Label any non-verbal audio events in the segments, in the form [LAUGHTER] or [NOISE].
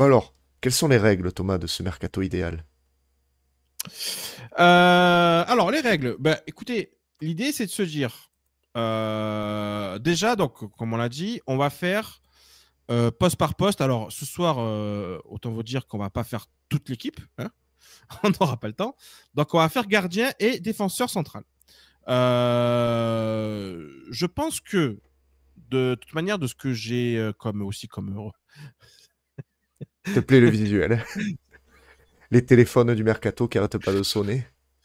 alors, quelles sont les règles, Thomas, de ce mercato idéal euh, Alors, les règles. Bah, écoutez, l'idée, c'est de se dire euh, déjà, donc, comme on l'a dit, on va faire euh, poste par poste. Alors, ce soir, autant vous dire qu'on va pas faire toute l'équipe. Hein. [LAUGHS] on n'aura pas le temps. Donc, on va faire gardien et défenseur central. je pense que, de toute manière, de ce que j'ai comme aussi comme te plaît, le visuel. Les téléphones du mercato qui n'arrêtent pas de sonner.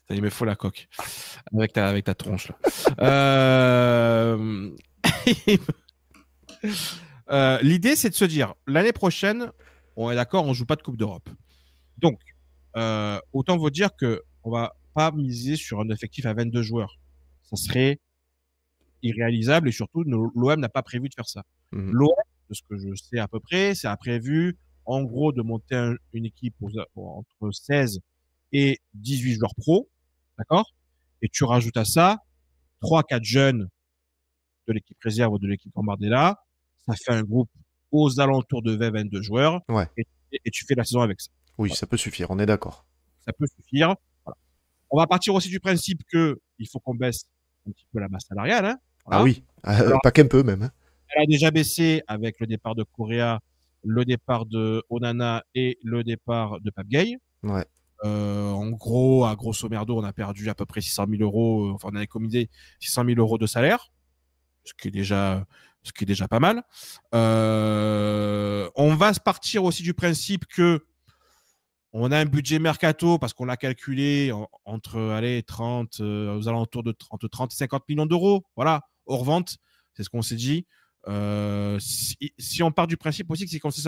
Il me faut la coque. Avec ta, tronche. Euh, [LAUGHS] euh, l'idée, c'est de se dire l'année prochaine, on est d'accord, on joue pas de Coupe d'Europe. Donc, euh, autant vous dire que on va pas miser sur un effectif à 22 joueurs. Ça serait irréalisable et surtout, l'OM n'a pas prévu de faire ça. Mhm. L'OM, de ce que je sais à peu près, c'est a prévu en gros de monter une équipe entre 16 et 18 joueurs pro, d'accord Et tu rajoutes à ça 3-4 jeunes de l'équipe réserve ou de l'équipe Gambardella, ça fait un groupe aux alentours de 20, 22 joueurs, et, tu fais la saison avec ça. Oui, ça peut suffire, on est d'accord. Ça peut suffire. On va partir aussi du principe qu'il faut qu'on baisse un petit peu la masse salariale. Hein, ah oui, euh, pas qu'un peu même. Hein. Elle a déjà baissé avec le départ de Correa le départ de Onana et le départ de Pape Gay. Euh, en gros, à grosso merdo, on a perdu à peu près 600 000 euros, euh, enfin, on a économisé 600 000 euros de salaire, ce qui est déjà, ce qui est déjà pas mal. Euh, on va se partir aussi du principe que on a un budget mercato parce qu'on l'a calculé entre allez, 30, et de 30, 30 50 millions d'euros. Voilà, hors vente, c'est ce qu'on s'est dit. Euh, si, on part du principe aussi que c'est contre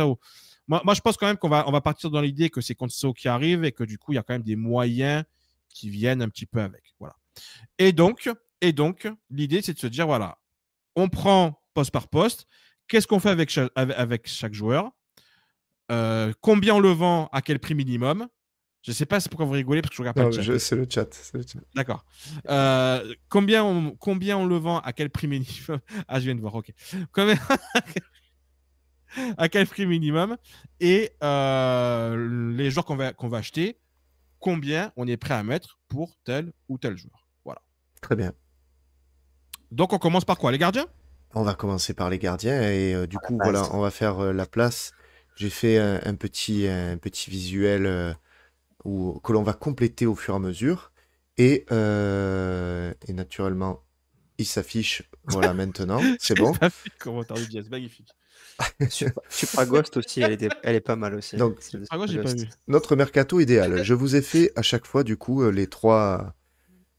Moi, moi, je pense quand même qu'on va, on va partir dans l'idée que c'est ça qui arrive et que du coup, il y a quand même des moyens qui viennent un petit peu avec. Voilà. Et donc, et donc l'idée, c'est de se dire voilà, on prend poste par poste. Qu'est-ce qu'on fait avec chaque, avec, chaque joueur euh, Combien on le vend À quel prix minimum je sais pas pourquoi vous rigolez parce que je regarde pas le chat. C'est le chat. D'accord. Euh, combien, on, combien on le vend À quel prix minimum [LAUGHS] Ah, je viens de voir, ok. [LAUGHS] à quel prix minimum Et euh, les joueurs qu'on va, qu'on va acheter, combien on est prêt à mettre pour tel ou tel joueur. Voilà. Très bien. Donc on commence par quoi Les gardiens On va commencer par les gardiens et euh, du coup, voilà, on va faire la place. J'ai fait un, petit, un petit visuel que l'on va compléter au fur et à mesure. Et, euh, naturellement, il s'affiche. Voilà, [LAUGHS] maintenant, c'est bon. Commentaire de Diaz, magnifique. [LAUGHS] Super Ghost aussi, elle, elle, est pas mal aussi. Donc, Notre mercato idéal. Je vous ai fait à chaque fois, du coup, euh, les trois.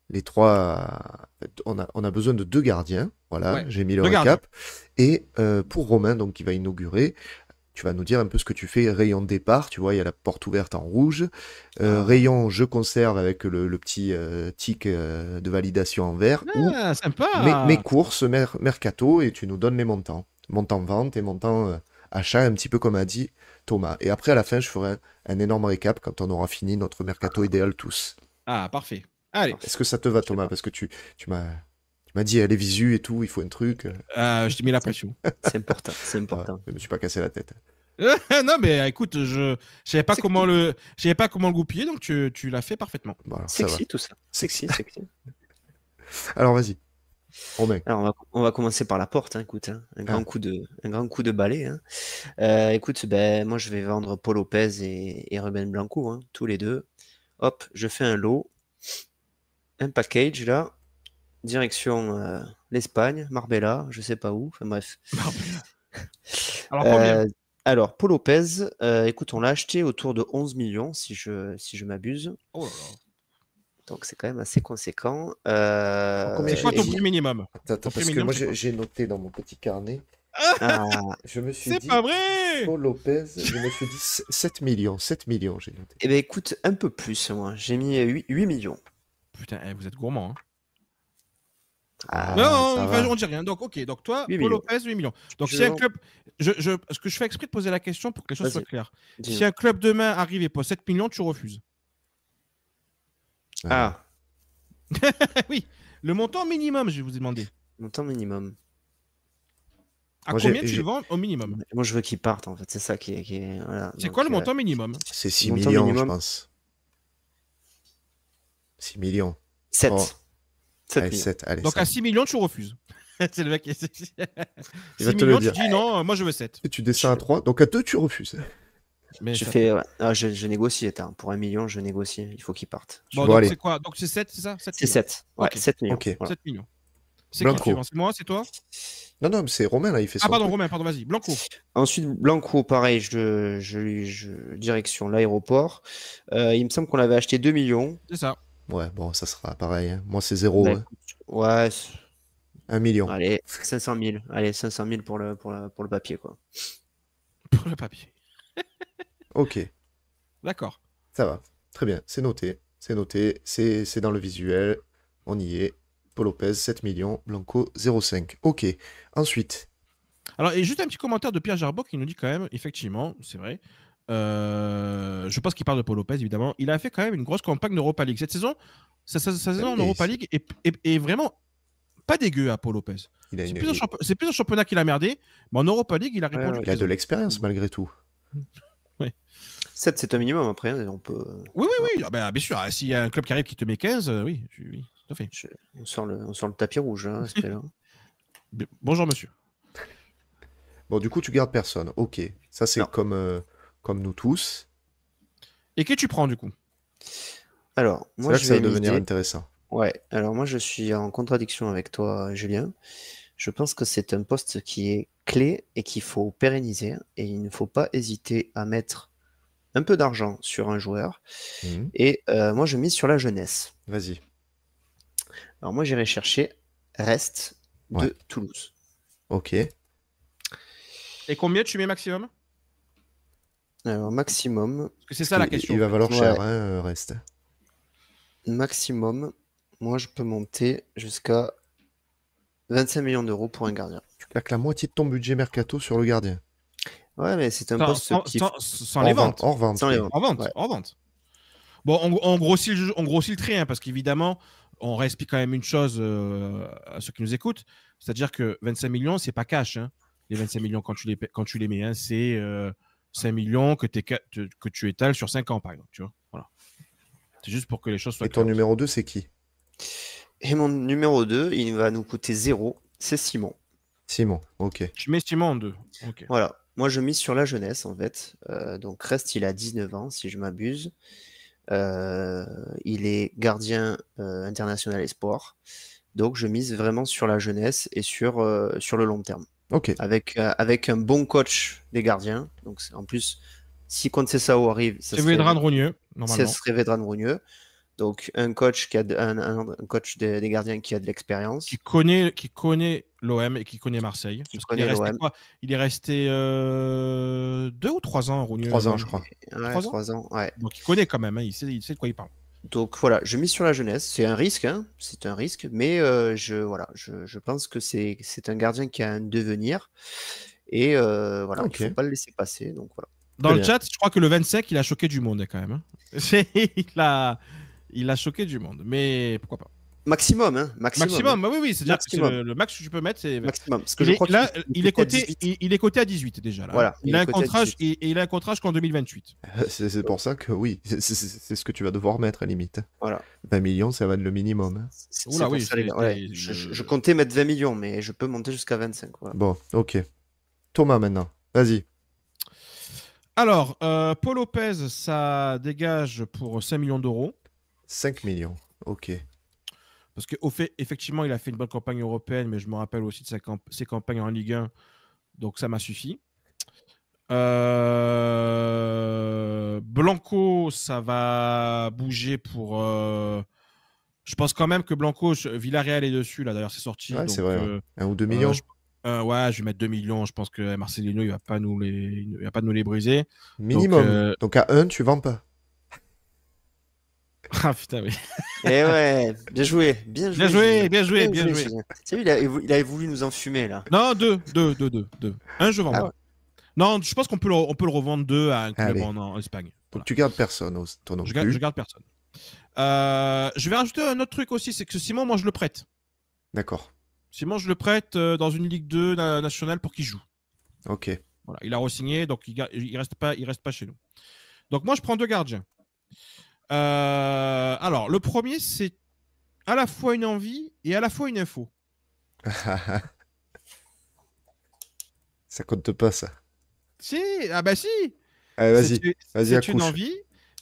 Les trois. On a, besoin de deux gardiens. Voilà, j'ai mis le recap. Et euh, pour Romain, donc, qui va inaugurer, tu vas nous dire un peu ce que tu fais rayon départ. Tu vois, il y a la porte ouverte en rouge. Euh, ah. rayon je conserve avec le, petit euh, tic euh, de validation en vert. ou ah, Mes, courses, mercato, et tu nous donnes les montants. Montant vente et montant achat, un petit peu comme a dit Thomas. Et après, à la fin, je ferai un, énorme récap quand on aura fini notre mercato idéal tous. Ah, parfait. Allez. Est-ce que ça te va, Thomas Parce que tu, tu m'as il m'a dit, allez, visu et tout, il faut un truc. Euh, je t'ai mis la pression. C'est important, c'est important. Ah, je me suis pas cassé la tête. [LAUGHS] non, mais écoute, je savais pas, comment le... pas comment le goupiller, donc tu, l'as fait parfaitement. sexy tout ça. Sexy, sexy. [LAUGHS] Alors vas-y. on va, commencer par la porte, hein, écoute. Hein. Un, grand ah. coup de, un grand coup de balai. Hein. Euh, écoute, ben, moi je vais vendre Paul Lopez et, et Ruben Blanco, tous les deux. Hop, je fais un lot, un package là direction euh, l'Espagne, Marbella, je sais pas où, enfin bref. Euh, alors, Paul Lopez, euh, écoute, on l'a acheté autour de 11 millions, si je, si je m'abuse. Oh Donc c'est quand même assez conséquent. Combien ton prix minimum parce que moi j'ai noté dans mon petit carnet. Ah. je me suis C'est pas vrai Paul Lopez, je me suis dit 7 millions, 7 millions j'ai noté. Eh bien écoute, un peu plus moi, j'ai mis 8, 8 millions. Putain, eh, vous êtes gourmand. Hein. Ah, non, on on dit rien. Donc, ok. Donc, toi, Paul Lopez, 8 millions. Donc, si un club. Je, je, ce que je fais exprès de poser la question pour que les choses soient claires. Si un club demain arrive et pose 7 millions, tu refuses. Ah. ah. [LAUGHS] oui. Le montant minimum, je vais vous demander. Montant minimum. À combien tu le vends au minimum Moi, je veux qu'il parte, en fait. C'est ça qui est. C'est quoi le montant minimum C'est 6 millions, je pense. 6 millions. 7. 7, allez, Donc à 6 millions, tu refuses. [LAUGHS] c'est le mec qui... 6 [LAUGHS] millions, te le tu dis non, moi je veux 7. Et tu descends à 3, donc à 2, tu refuses. Mais je, fais, ouais. Ah, je, négocie, pour 1 million, je négocie, il faut qu'il parte. Bon, donc c'est quoi Donc c'est 7, c'est ça C'est 7, ouais, 7 millions. C'est Blanco. C'est moi, c'est toi Non, non, c'est Romain, là, il fait ça. Ah, pardon, Romain, pardon, vas-y. Blanco. Ensuite, Blanco, pareil, je, je, je direction l'aéroport. Euh, il me semble qu'on avait acheté 2 millions. C'est ça. Ouais, bon, ça sera pareil. Hein. Moi, c'est zéro. Bah, hein. Ouais. Un million. Allez, 500 000. Allez, 500 000 pour le, pour le, pour le papier, quoi. [LAUGHS] Pour le papier. [LAUGHS] ok. D'accord. Ça va. Très bien. C'est noté. C'est noté. C'est dans le visuel. On y est. Paul Lopez, 7 millions. Blanco, 0,5. Ok. Ensuite. Alors, et juste un petit commentaire de Pierre Jarbot qui nous dit quand même, effectivement, c'est vrai, euh, je pense qu'il parle de Paul Lopez, évidemment. Il a fait quand même une grosse campagne d'Europa League. Cette saison, sa, saison bah, en Europa League est, vraiment pas dégueu à Paul Lopez. C'est plus, un championnat qu'il a merdé, mais en Europa League, il a répondu. il a de l'expérience malgré tout. 7, [LAUGHS] c'est un minimum après. Hein, on peut... Euh, oui, oui, oui. Ah, bah, bien sûr, hein, s'il y a un club qui arrive qui te met 15, euh, oui, tout à fait. On, sent le... tapis rouge. Hein, [LAUGHS] bonjour, monsieur. Bon, du coup, tu gardes personne. Ok. Ça, c'est comme comme nous tous. Et que tu prends du coup Alors, ça va devenir intéressant. Ouais, alors moi je suis en contradiction avec toi, Julien. Je pense que c'est un poste qui est clé et qu'il faut pérenniser. Et il ne faut pas hésiter à mettre un peu d'argent sur un joueur. Mhm. Et euh, moi je mise sur la jeunesse. Vas-y. Alors moi j'irai chercher Reste de Toulouse. Ok. Et combien tu mets maximum alors, maximum. que c'est ça la question. Il va valoir cher, hein, euh, reste. Maximum, moi je peux monter jusqu'à 25 millions d'euros pour un gardien. Tu claques la moitié de ton budget mercato sur le gardien. Ouais, mais c'est un poste sans, qui... les ventes. En vente. En vente. En vente. Bon, on, grossit le, trait, hein, parce qu'évidemment, on respire quand même une chose euh, à ceux qui nous écoutent. C'est-à-dire que 25 millions, c'est pas cash. Hein. Les 25 millions, quand tu les, quand tu les mets, c'est. Euh, 5 millions que, tu étales sur 5 ans, par exemple. voilà. C'est juste pour que les choses soient. Et ton numéro 2, c'est qui Et mon numéro 2, il va nous coûter zéro. c'est Simon. Simon, ok. je mets Simon en deux Voilà. Moi, je mise sur la jeunesse, en fait. Euh, donc, reste il a 19 ans, si je m'abuse. Euh, il est gardien euh, international espoir. Donc, je mise vraiment sur la jeunesse et sur, sur le long terme. Avec, euh, avec un bon coach des gardiens. Donc, en plus, si Sao arrive, ça c'est serait... Vedran normalement. Ce serait Vedran Rougneux, Donc, un coach, qui a un, coach des, gardiens qui a de l'expérience. Qui connaît, qui connaît l'OM et qui connaît Marseille. il, est resté euh, deux ou trois ans, Rougneux Trois ans, euh, je crois. trois, ans, Donc, il connaît quand même. Hein, il, sait, il sait de quoi il parle. Donc voilà, je mise sur la jeunesse. C'est un risque, hein. c'est un risque, mais euh, je, voilà, je, pense que c'est, un gardien qui a un devenir. Et euh, voilà, il ne faut pas le laisser passer. Donc, voilà. Dans le chat, je crois que le 25, il a choqué du monde quand même. Hein. [LAUGHS] il, a, il a choqué du monde, mais pourquoi pas. Maximum, hein, maximum, maximum. Hein. Bah oui, oui, c'est-à-dire que le, max que tu peux mettre, maximum. que je crois là, il, est coté, il, est à 18 déjà. Là. Voilà, il, a un contrat, et, qu'en 2028. C'est pour ça que oui, c'est ce que tu vas devoir mettre à limite. Voilà. 20 millions, ça va être le minimum. je, comptais mettre 20 millions, mais je peux monter jusqu'à 25. Bon, ok. Thomas maintenant, vas-y. Alors, euh, Paul Lopez, ça dégage pour 5 millions d'euros. 5 millions, ok. Parce effectivement, il a fait une bonne campagne européenne, mais je me rappelle aussi de sa ses campagnes en Ligue 1. Donc ça m'a suffi. Euh, Blanco, ça va bouger pour. Euh, je pense quand même que Blanco, Villarreal est dessus, là d'ailleurs, c'est sorti. Ouais, c'est vrai. Euh, un ou deux millions Ouais, je vais mettre 2 millions. Je pense que Marcelino, il ne va, pas nous les... il va pas nous les briser. Minimum. Donc, à 1, tu vends pas [LAUGHS] Ah putain, oui. Eh ouais, bien joué, bien joué. Bien joué, bien joué, bien joué. il, avait voulu nous enfumer là. Non, deux, deux, deux, deux, deux. Un, je vends ah Non, je pense qu'on peut, le, on peut le revendre deux à un club en, Espagne. Tu gardes personne, ton nom. Je, garde, je garde personne. Euh, je vais rajouter un autre truc aussi, c'est que Simon, moi, je le prête. D'accord. Simon, je le prête euh, dans une Ligue 2 nationale pour qu'il joue. Ok. Voilà, il a re-signé, donc il, ne reste pas, il reste pas chez nous. Donc moi, je prends deux gardiens. Euh, alors, le premier, c'est à la fois une envie et à la fois une info. [LAUGHS] ça compte pas, ça. Si, ah bah si. vas-y, ah, vas-y, C'est une envie,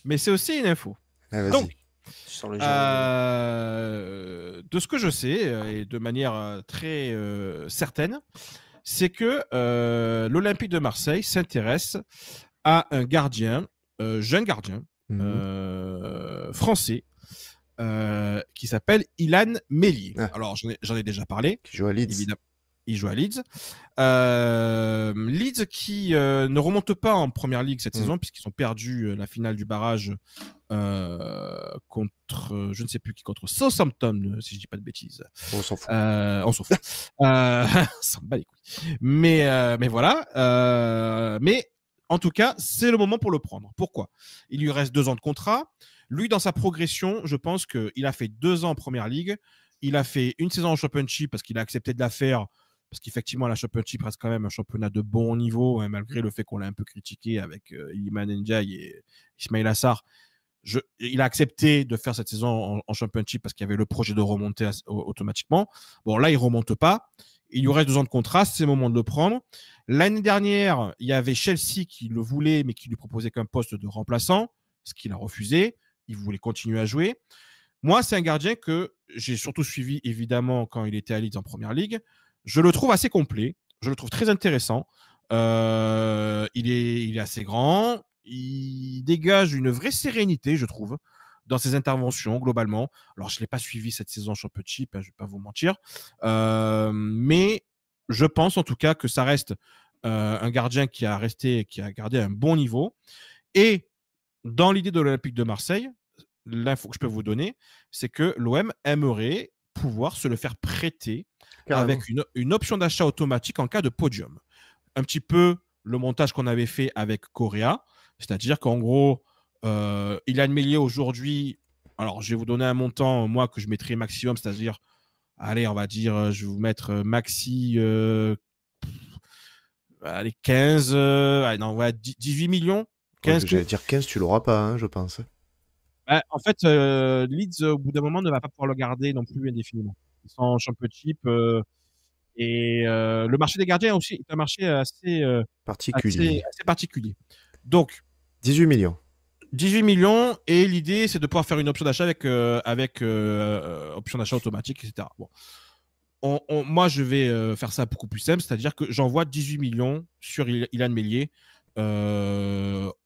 mais c'est aussi une info. Ah, Donc, euh, de ce que je sais, euh, et de manière très certaine, c'est que l'Olympique de Marseille s'intéresse à un gardien, jeune gardien, Mhm. Euh, français. Euh, qui s'appelle Ilan Méli ah. Alors, j'en ai, déjà parlé. Qui joue à Leeds. Il joue à Leeds. Euh, Leeds qui ne remonte pas en première ligue cette mhm. saison, puisqu'ils ont perdu la finale du barrage contre, je ne sais plus qui, contre Southampton, si je ne dis pas de bêtises. On s'en fout. on s'en fout. [LAUGHS] [LAUGHS] bat Mais, mais voilà. mais en tout cas, c'est le moment pour le prendre. Pourquoi Il lui reste deux ans de contrat. Lui, dans sa progression, je pense qu'il a fait deux ans en première ligue. Il a fait une saison en Championship parce qu'il a accepté de la faire. Parce qu'effectivement, la Championship reste quand même un championnat de bon niveau, hein, malgré mm. le fait qu'on l'a un peu critiqué avec euh, Iman Ndiaye et Ismail Assar. il a accepté de faire cette saison en, championship parce qu'il y avait le projet de remonter automatiquement. Bon, là, il remonte pas. Il y aurait deux ans de contraste, c'est le moment de le prendre. L'année dernière, il y avait Chelsea qui le voulait, mais qui lui proposait qu'un poste de remplaçant, ce qu'il a refusé. Il voulait continuer à jouer. Moi, c'est un gardien que j'ai surtout suivi, évidemment, quand il était à Leeds en première ligue. Je le trouve assez complet. Je le trouve très intéressant. Euh, il, est, il est assez grand. Il dégage une vraie sérénité, je trouve dans ses interventions globalement. Alors, je ne l'ai pas suivi cette saison sur Petit, hein, je ne vais pas vous mentir. Euh, mais je pense en tout cas que ça reste euh, un gardien qui a resté, qui a gardé un bon niveau. Et dans l'idée de l'Olympique de Marseille, l'info que je peux vous donner, c'est que l'OM aimerait pouvoir se le faire prêter avec une, une option d'achat automatique en cas de podium. Un petit peu le montage qu'on avait fait avec Correa, c'est-à-dire qu'en gros, euh, Ilan Mélier aujourd'hui, alors je vais vous donner un montant, moi, que je mettrai maximum, c'est-à-dire, allez, on va dire, euh, je vais vous mettre euh, maxi euh, allez, 15, non, 18 millions. 15, je J'allais dire 15, tu l'auras pas, hein, je pense. Bah, en fait, Leeds, au bout d'un moment, ne va pas pouvoir le garder non plus indéfiniment. Ils sont en championship. et le marché des gardiens aussi est un marché assez, particulier. assez particulier. Donc, 18 millions. 18 millions et l'idée c'est de pouvoir faire une option d'achat avec, euh, avec euh, option d'achat automatique, etc. Bon. moi, je vais euh, faire ça beaucoup plus simple, c'est-à-dire que j'envoie 18 millions sur Ilan Mélier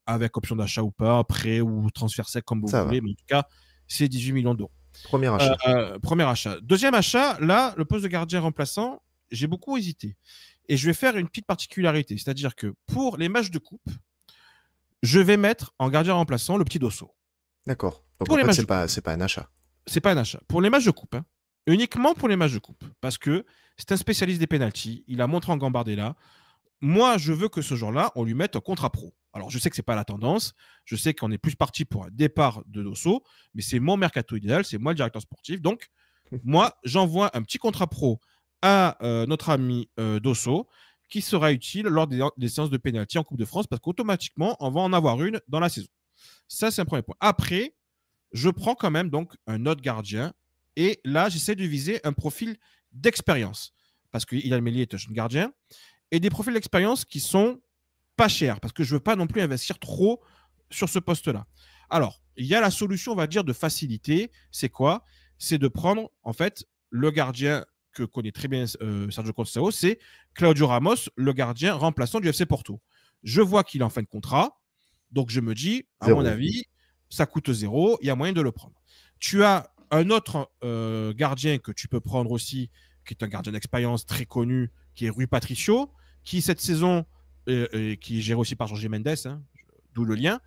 avec option d'achat ou pas, prêt ou transfert sec comme vous voulez, mais en tout cas, c'est 18 millions d'euros. Premier achat. premier achat. Deuxième achat, là, le poste de gardien remplaçant, j'ai beaucoup hésité. Et je vais faire une petite particularité, c'est-à-dire que pour les matchs de coupe, je vais mettre en gardien remplaçant le petit Dosso. D'accord. pour en c'est pas, pas un achat. C'est pas un achat. Pour les matchs de coupe, hein. uniquement pour les matchs de coupe, parce que c'est un spécialiste des pénalties. Il a montré en Gambardella. Moi, je veux que ce genre là on lui mette un contrat pro. Alors, je sais que ce n'est pas la tendance. Je sais qu'on est plus parti pour un départ de Dosso, mais c'est mon mercato idéal. C'est moi le directeur sportif. Donc, [LAUGHS] moi, j'envoie un petit contrat pro à euh, notre ami euh, Dosso qui sera utile lors des, séances de pénalty en Coupe de France parce qu'automatiquement, on va en avoir une dans la saison. Ça, c'est un premier point. Après, je prends quand même donc un autre gardien et là, j'essaie de viser un profil d'expérience parce que Méli est un gardien et des profils d'expérience qui sont pas chers parce que je veux pas non plus investir trop sur ce poste-là. Alors, il y a la solution, on va dire, de facilité. C'est quoi C'est de prendre, en fait, le gardien que connaît très bien euh, Sergio Costao, c'est Claudio Ramos, le gardien remplaçant du FC Porto. Je vois qu'il est en fin de contrat, donc je me dis, à mon avis, ça coûte zéro, il y a moyen de le prendre. Tu as un autre euh, gardien que tu peux prendre aussi, qui est un gardien d'expérience très connu, qui est Rui Patricio, qui cette saison, et euh, qui est géré aussi par Jorge Mendes, hein, d'où le lien,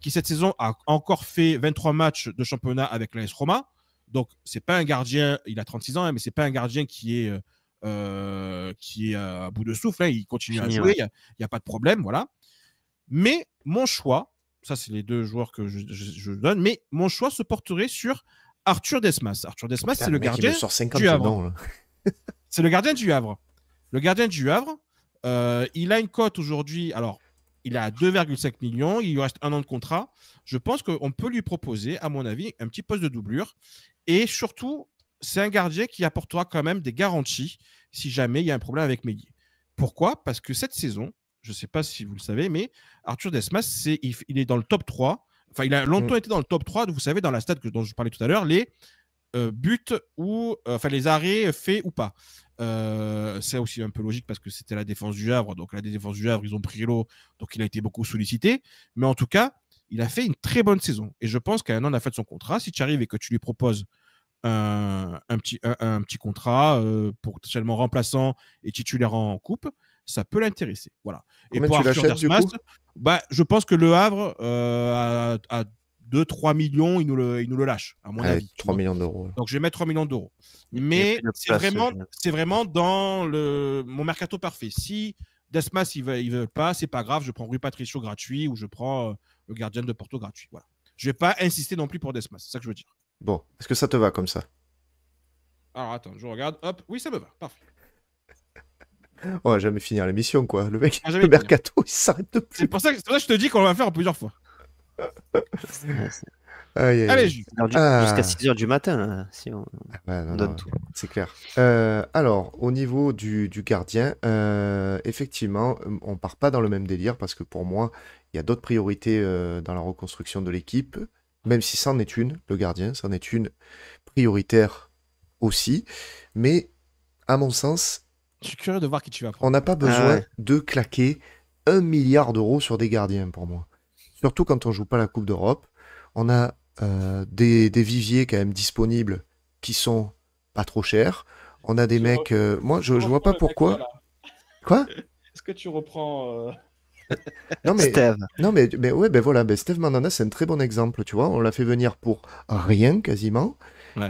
qui cette saison a encore fait 23 matchs de championnat avec l'AS Roma, donc, c'est pas un gardien, il a 36 ans, mais hein, mais c'est pas un gardien qui est, euh, euh, qui est euh, à bout de souffle. Hein, il continue à jouer, il n'y a, pas de problème, voilà. Mais mon choix, ça, c'est les deux joueurs que je, donne, mais mon choix se porterait sur Arthur Desmas. Arthur Desmas, c'est ah, le gardien du Havre. Hein. [LAUGHS] c'est le gardien du Havre. Le gardien du Havre, il a une cote aujourd'hui. Alors, il a 2,5 millions, il lui reste un an de contrat. Je pense qu'on peut lui proposer, à mon avis, un petit poste de doublure. Et surtout, c'est un gardien qui apportera quand même des garanties si jamais il y a un problème avec Meggy. Pourquoi Parce que cette saison, je ne sais pas si vous le savez, mais Arthur Desmas, il, est dans le top 3. Enfin, il a longtemps mm. été dans le top 3, vous savez, dans la stade que, dont je parlais tout à l'heure, les euh, buts ou euh, enfin les arrêts faits ou pas. Euh, c'est aussi un peu logique parce que c'était la défense du Havre. Donc, la défense du Havre, ils ont pris l'eau. Donc, il a été beaucoup sollicité. Mais en tout cas, il a fait une très bonne saison. Et je pense qu'à un an a fait son contrat, si tu arrives et que tu lui proposes un, petit, un, petit contrat pour euh, potentiellement remplaçant et titulaire en coupe, ça peut l'intéresser. Voilà. Et pour Arthur bah, je pense que Le Havre à euh, a, 2-3 millions, il nous, le, il nous le lâche, à mon avis. 3 millions d'euros. Donc je vais mettre 3 millions d'euros. Mais c'est euh, vraiment, c'est vraiment dans le, mon mercato parfait. Si Desmas, il ne veut pas, ce pas, c'est pas grave, je prends Rui Patricio gratuit ou je prends le gardien de Porto gratuit. Voilà. Je ne vais pas insister non plus pour Desmas, c'est ça que je veux dire. Bon, est-ce que ça te va comme ça Alors attends, je regarde, hop, oui, ça me va, parfait. On va jamais finir l'émission, quoi. Le mec, le mercato, il s'arrête de plus. C'est pour, ça que je te dis qu'on va le faire plusieurs fois. [LAUGHS] jusqu'à 6h ah. du matin, hein, si on, ah bah, tout. C'est clair. Euh, alors, au niveau du, gardien, euh, effectivement, euh, on part pas dans le même délire parce que pour moi, il y a d'autres priorités dans la reconstruction de l'équipe, même si en est une, le gardien, c'en est une prioritaire aussi. Mais à mon sens, je suis curieux de voir qui tu vas prendre. On n'a pas besoin ah de claquer un milliard d'euros sur des gardiens pour moi. Surtout quand on joue pas la Coupe d'Europe. On a euh, des, viviers quand même disponibles qui sont pas trop chers. On a des mecs. Euh, moi, je, vois pas pourquoi. Quoi Est-ce que tu reprends. Euh, [LAUGHS] non mais, Steve. non mais, mais ouais ben voilà ben Steve Mandana, c'est un très bon exemple tu vois on l'a fait venir pour rien quasiment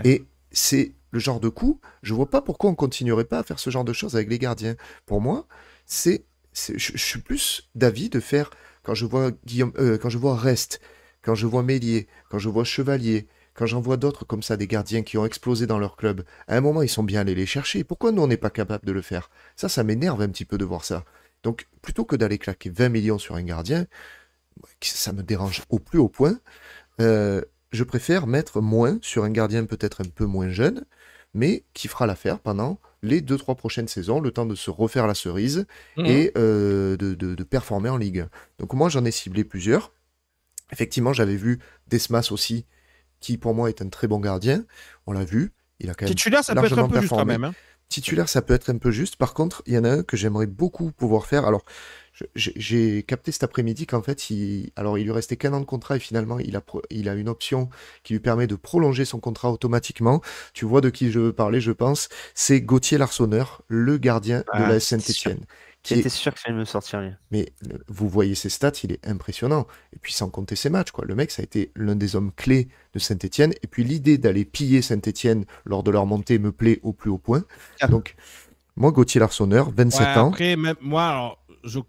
et c'est le genre de coup je vois pas pourquoi on continuerait pas à faire ce genre de choses avec les gardiens pour moi c'est je, suis plus d'avis de faire quand je vois Guillaume quand je vois Rest quand je vois Mélier, quand je vois Chevalier, quand j'en vois d'autres comme ça, des gardiens qui ont explosé dans leur club, à un moment ils sont bien allés les chercher, pourquoi nous on n'est pas capable de le faire Ça, ça m'énerve un petit peu de voir ça. Donc plutôt que d'aller claquer 20 millions sur un gardien, ça me dérange au plus haut point, euh, je préfère mettre moins sur un gardien peut-être un peu moins jeune, mais qui fera l'affaire pendant les 2-3 prochaines saisons, le temps de se refaire la cerise mmh. et euh, de, de performer en Ligue. Donc moi j'en ai ciblé plusieurs Effectivement, j'avais vu Desmas aussi, qui pour moi est un très bon gardien. On l'a vu. Il a quand même Titulaire, ça peut être un peu performé. juste hein. Titulaire, ça peut être un peu juste. Par contre, il y en a un que j'aimerais beaucoup pouvoir faire. Alors, j'ai capté cet après-midi qu'en fait, il, alors il lui restait qu'un an de contrat et finalement, il a, une option qui lui permet de prolonger son contrat automatiquement. Tu vois de qui je veux parler, je pense. C'est Gauthier Larsonneur, le gardien de ah, la Saint-Etienne. J'étais sûr que ça allait me sortir rien Mais vous voyez ses stats, il est impressionnant. Et puis sans compter ses matchs, quoi. Le mec, ça a été l'un des hommes clés de Saint-Etienne. Et puis l'idée d'aller piller Saint-Etienne lors de leur montée me plaît au plus haut point. Ah. Donc, moi, Gauthier Larsonneur, 27 ans. Après, moi,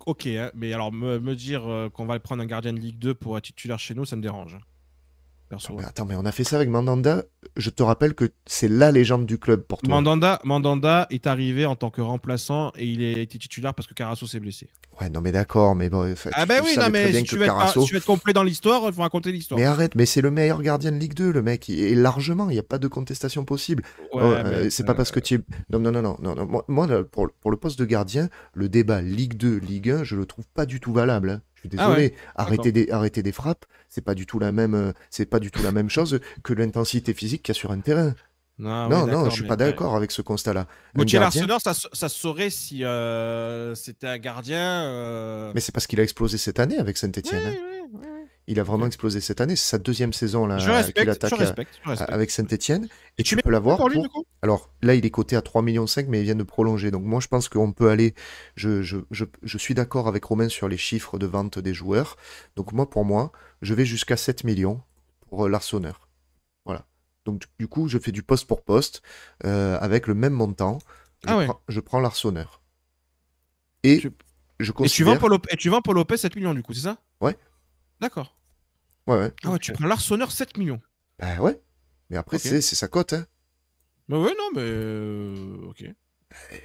ok, hein, mais alors me, dire euh, qu'on va prendre un gardien de Ligue 2 pour être titulaire chez nous, ça me dérange. Ah, attends, mais on a fait ça avec Mandanda. Je te rappelle que c'est la légende du club pour toi. Mandanda, Mandanda est arrivé en tant que remplaçant et il a été titulaire parce que Carasso s'est blessé. Ouais, non, mais d'accord, mais bon. ah, ben oui, non, mais si tu, veux être, complet dans l'histoire, il faut raconter l'histoire. Mais arrête, mais c'est le meilleur gardien de Ligue 2, le mec. Et largement, il n'y a pas de contestation possible. Ouais, oh, euh, c'est pas euh, parce que tu es. Non, non, non, non. Moi, pour, le poste de gardien, le débat Ligue 2, Ligue 1, je le trouve pas du tout valable. Hein. Je suis ah désolé. arrêtez des frappes c'est pas du tout la même, euh, c'est pas du tout la même chose que l'intensité physique qu'il y a sur un terrain. Ah non, non, je suis pas ben d'accord avec ce constat-là. Gauthier gardien... ça, ça saurait si euh, c'était un gardien. Euh, mais c'est parce qu'il a explosé cette année avec Saint-Etienne. Oui, hein. oui, oui, il a vraiment explosé cette année. C'est sa deuxième saison là, qu'il attaque euh, avec Saint-Etienne. Et tu, peux l'avoir. Alors là, il est coté à 3,5 millions, mais il vient de prolonger. Donc moi, je pense qu'on peut aller. Je, je, je suis d'accord avec Romain sur les chiffres de vente des joueurs. Donc moi, pour moi, je vais jusqu'à 7 millions pour euh, l'Arsonneur. Voilà. Donc du coup, je fais du poste pour poste euh, avec le même montant. Je, ah prends, je Et je, tu vends Paul Lopez, tu 7 millions du coup, c'est ça Ouais. D'accord. Ouais, ouais. Ah ouais, tu prends Larsonneur 7 millions. Bah ouais. Mais après, c'est sa cote. Hein. Bah ouais, non, mais. Euh, ok. Euh,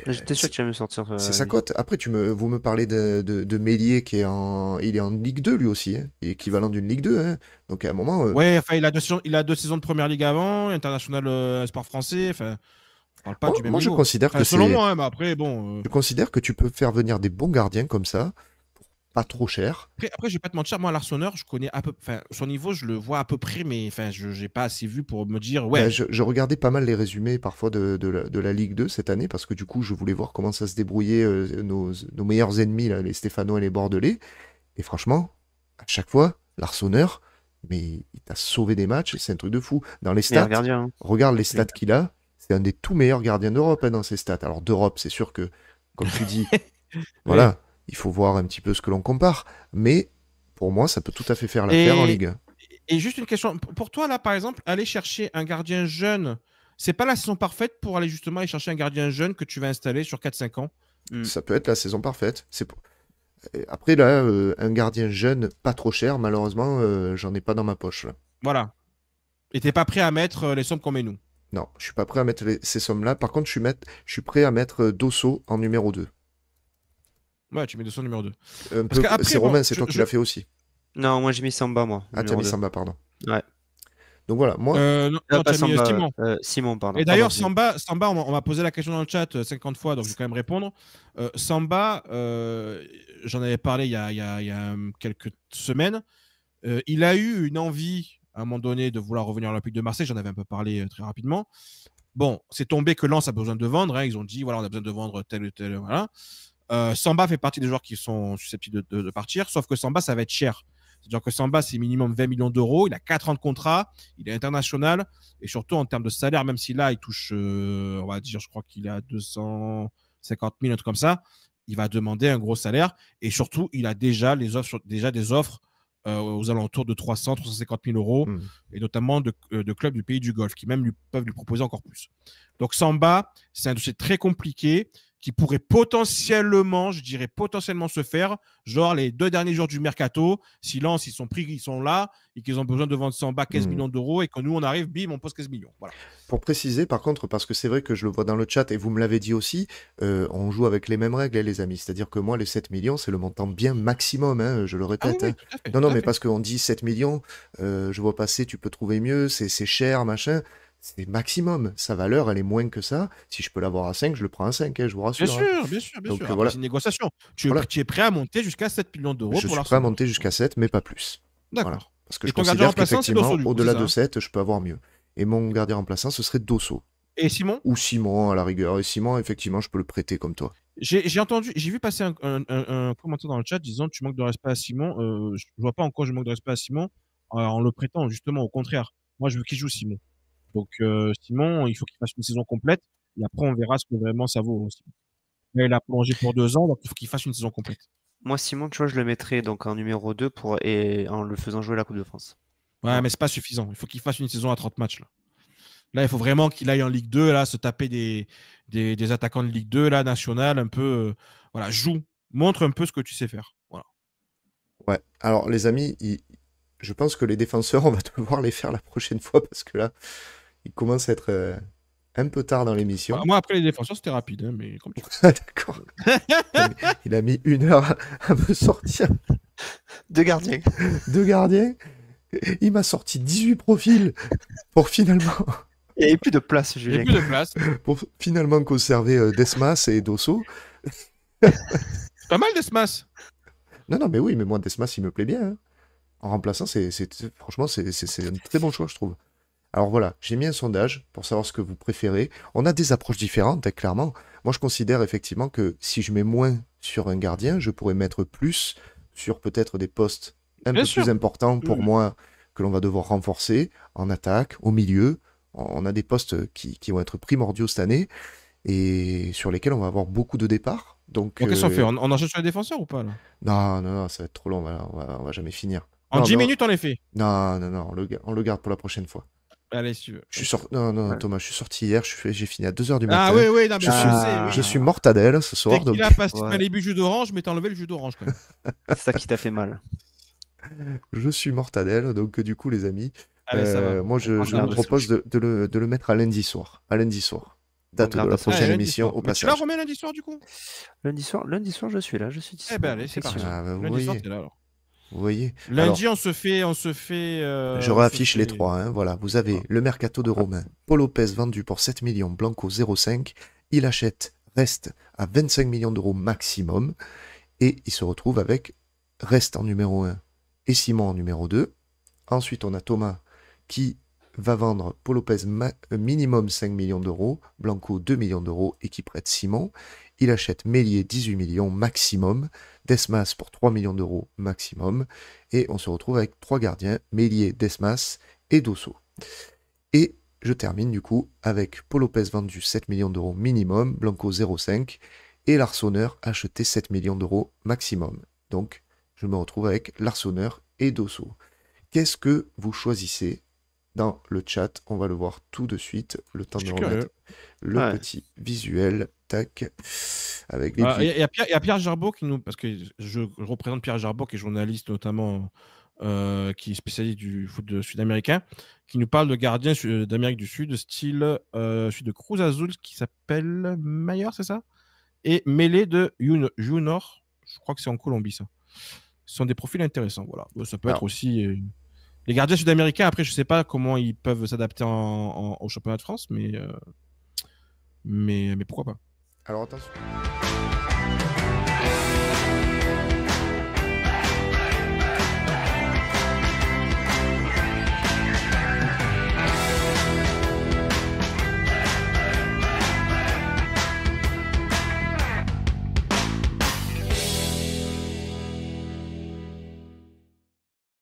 j'étais sûr que tu allais me sortir. Euh, c'est sa cote. Après, tu me, vous me parlez de, de, de, Mélier qui est en, il est en Ligue 2 lui aussi, hein. équivalent d'une Ligue 2. Hein. Donc à un moment. Ouais, enfin, il a deux il a deux saisons de première ligue avant, international sport français. Enfin, on parle pas oh, du même. Moi, je considère que selon moi, hein, après, bon. Je considère que tu peux faire venir des bons gardiens comme ça, pas trop cher. Après, je ne vais pas te mentir, moi, Larsonneur, je connais à peu enfin, son niveau, je le vois à peu près, mais enfin, je n'ai pas assez vu pour me dire, ouais. Ben, je, regardais pas mal les résumés parfois de, de, la, Ligue 2 cette année, parce que du coup, je voulais voir comment ça se débrouillait euh, nos, nos, meilleurs ennemis, les Stéphano et les Bordelais. Et franchement, à chaque fois, Larsonneur, mais il t'a sauvé des matchs, c'est un truc de fou. Dans les stats, hein. regarde les stats qu'il a, c'est un des tout meilleurs gardiens d'Europe hein, dans ses stats. Alors, d'Europe, c'est sûr que, comme tu dis, [LAUGHS] voilà il faut voir un petit peu ce que l'on compare. Mais pour moi, ça peut tout à fait faire l'affaire en Ligue. Et juste une question, pour toi là, par exemple, aller chercher un gardien jeune, c'est pas la saison parfaite pour aller justement aller chercher un gardien jeune que tu vas installer sur 4-5 ans hmm. Ça peut être la saison parfaite. Après, là, euh, un gardien jeune, pas trop cher, malheureusement, euh, j'en ai pas dans ma poche. Voilà. Et t'es pas prêt à mettre euh, les sommes qu'on met nous Non, je suis pas prêt à mettre ces sommes-là. Par contre, je suis, je suis prêt à mettre Dosso en numéro 2. Ouais, tu mets son numéro 2. Euh, c'est Romain, c'est toi qui l'as fait aussi. Non, moi j'ai mis Samba, moi. Ah, t'as mis Samba, pardon. Ouais. Donc voilà, moi. Euh, non, ah, non mis euh, mis Simon. Euh, Simon. pardon. Et d'ailleurs, Samba, Samba on m'a posé la question dans le chat 50 fois, donc je vais quand même répondre. Samba, j'en avais parlé il y a, quelques semaines. il a eu une envie, à un moment donné, de vouloir revenir à l'Olympique de Marseille. J'en avais un peu parlé très rapidement. Bon, c'est tombé que Lens a besoin de vendre. Hein. Ils ont dit, voilà, on a besoin de vendre tel ou tel. Voilà. Euh, Samba fait partie des joueurs qui sont susceptibles de, partir, sauf que Samba, ça va être cher. C'est-à-dire que Samba, c'est minimum 20 millions d'euros. Il a 4 ans de contrat. Il est international. Et surtout, en termes de salaire, même si là, il touche, euh, on va dire, je crois qu'il a 250 000, un truc comme ça, il va demander un gros salaire. Et surtout, il a déjà, les offres, déjà des offres euh, aux alentours de 300, 350 000 euros. Hmm. Et notamment de, clubs du pays du Golfe qui même peuvent lui proposer encore plus. Donc, Samba, c'est un dossier très compliqué qui pourrait potentiellement, je dirais potentiellement se faire, genre les deux derniers jours du mercato, silence, ils sont pris, ils sont là, et qu'ils ont besoin de vendre 100 bas 15 millions d'euros, et que nous, on arrive, bim, on pose 15 millions. Pour préciser, par contre, parce que c'est vrai que je le vois dans le chat, et vous me l'avez dit aussi, euh, on joue avec les mêmes règles, hein, les amis. C'est-à-dire que moi, les 7 millions, c'est le montant bien maximum, hein, je le ah répète. Hein. non, non, mais parce qu'on dit 7 millions, euh, je vois passer, tu peux trouver mieux, c'est cher, machin c'est maximum. Sa valeur, elle est moins que ça. Si je peux l'avoir à 5, je le prends à 5, hein, je vous rassure. Bien hein. sûr, bien sûr, bien sûr. Euh, voilà. C'est une négociation. Tu, tu, es prêt à monter jusqu'à 7 millions d'euros pour Je suis prêt à monter jusqu'à 7, mais pas plus. D'accord. Parce que je considère qu'effectivement, au-delà de 7, je peux avoir mieux. Et mon gardien remplaçant, ce serait Dosso. Et Simon Ou Simon, à la rigueur. Et Simon, effectivement, je peux le prêter comme toi. J'ai entendu, j'ai vu passer un, commentaire dans le chat disant tu manques de respect à Simon. Euh, je vois pas encore. je manque de respect à Simon euh, en le prêtant, justement, au contraire. Moi, je veux qu'il joue Simon. Donc euh, Simon, il faut qu'il fasse une saison complète et après on verra ce que vraiment ça vaut aussi. mais il a plongé pour deux ans, donc il faut qu'il fasse une saison complète. Moi, Simon, tu vois, je le mettrais donc en numéro 2 pour, et en le faisant jouer la Coupe de France. Ouais, mais c'est pas suffisant. Il faut qu'il fasse une saison à 30 matchs. Là, là il faut vraiment qu'il aille en Ligue 2, là, se taper des, des, attaquants de Ligue 2, là, nationale, un peu. Euh, voilà, joue, montre un peu ce que tu sais faire. Voilà. Ouais, alors les amis, je pense que les défenseurs, [LAUGHS] on va devoir les faire la prochaine fois parce que là, il commence à être euh, un peu tard dans l'émission. Bah, moi, après les défenseurs, c'était rapide, hein, mais [LAUGHS] ah, D'accord. [LAUGHS] il a mis une heure à me sortir. Deux gardiens. Deux gardiens. Il m'a sorti 18 profils pour finalement. [LAUGHS] Il n'y avait plus de place, Julien. Il plus de place. Pour finalement conserver euh, Desmas et Dosso. pas mal, Desmas. Non, non, mais oui, mais moi, Desmas, il me plaît bien. Hein. En remplaçant, c'est, franchement, c'est, un très bon choix, je trouve. Alors voilà, j'ai mis un sondage pour savoir ce que vous préférez. On a des approches différentes, hein, clairement. Moi, je considère effectivement que si je mets moins sur un gardien, je pourrais mettre plus sur peut-être des postes un peu plus importants pour mm. moi que l'on va devoir renforcer en attaque, au milieu. On a des postes qui, vont être primordiaux cette année et sur lesquels on va avoir beaucoup de départs. Donc, qu'est-ce euh, qu'on fait on, enchaîne sur les défenseurs ou pas non, non, non, ça va être trop long, on va, va, jamais finir. En 10 minutes, en effet. Non, non, non, on le garde pour la prochaine fois. Allez, si tu veux. Je suis sorti... Non, non, Thomas, je suis sorti hier, j'ai fini à 2h du ah matin. Ah oui, oui, non, mais je, suis... je suis mortadelle ce soir. Donc... Là, parce passé ouais. début jus d'orange, mais t'as enlevé le jus d'orange [LAUGHS] C'est ça qui t'a fait mal. Je suis mortadelle, donc du coup, les amis, euh, moi, je, je vous propose de, de, le, de, le, mettre à lundi soir. À lundi soir. Date de la prochaine émission au Tu la remets lundi soir du coup lundi soir, lundi soir, je suis là, je suis disponible. Eh ben allez, c'est ah, parti. Bah lundi soir, t'es là alors. Vous voyez Lundi, on se fait. On se fait euh, je réaffiche les trois. Hein, voilà, vous avez ah. le mercato de Romain. Paul Lopez vendu pour 7 millions, Blanco 0,5. Il achète, reste à 25 millions d'euros maximum. Et il se retrouve avec reste en numéro 1 et Simon en numéro 2. Ensuite, on a Thomas qui va vendre Paul Lopez euh, minimum 5 millions d'euros, Blanco 2 millions d'euros et qui prête Simon. Il achète Mélier 18 millions maximum, Desmas pour 3 millions d'euros maximum. Et on se retrouve avec trois gardiens, Mélié, Desmas et Dosso. Et je termine du coup avec Paul Lopez vendu 7 millions d'euros minimum, Blanco 0,5 et Larsonneur acheté 7 millions d'euros maximum. Donc je me retrouve avec Larsonneur et Dosso. Qu'est-ce que vous choisissez dans le chat. On va le voir tout de suite. Le temps de remettre le petit visuel. Tac. Avec les. Ah, il y, a Pierre Jarbeau qui nous. Parce que je représente Pierre Jarbeau, qui est journaliste notamment. Euh, qui est spécialiste du foot sud-américain, qui nous parle de gardien euh, d'Amérique du Sud, style sud euh, de Cruz Azul, qui s'appelle Mayer, c'est ça Et mêlé de Junor, je crois que c'est en Colombie, ça. Ce sont des profils intéressants, voilà. Ça peut être aussi les gardiens sud-américains, après, je sais pas comment ils peuvent s'adapter au championnat de France, mais, euh, mais, mais pourquoi pas. Alors attention.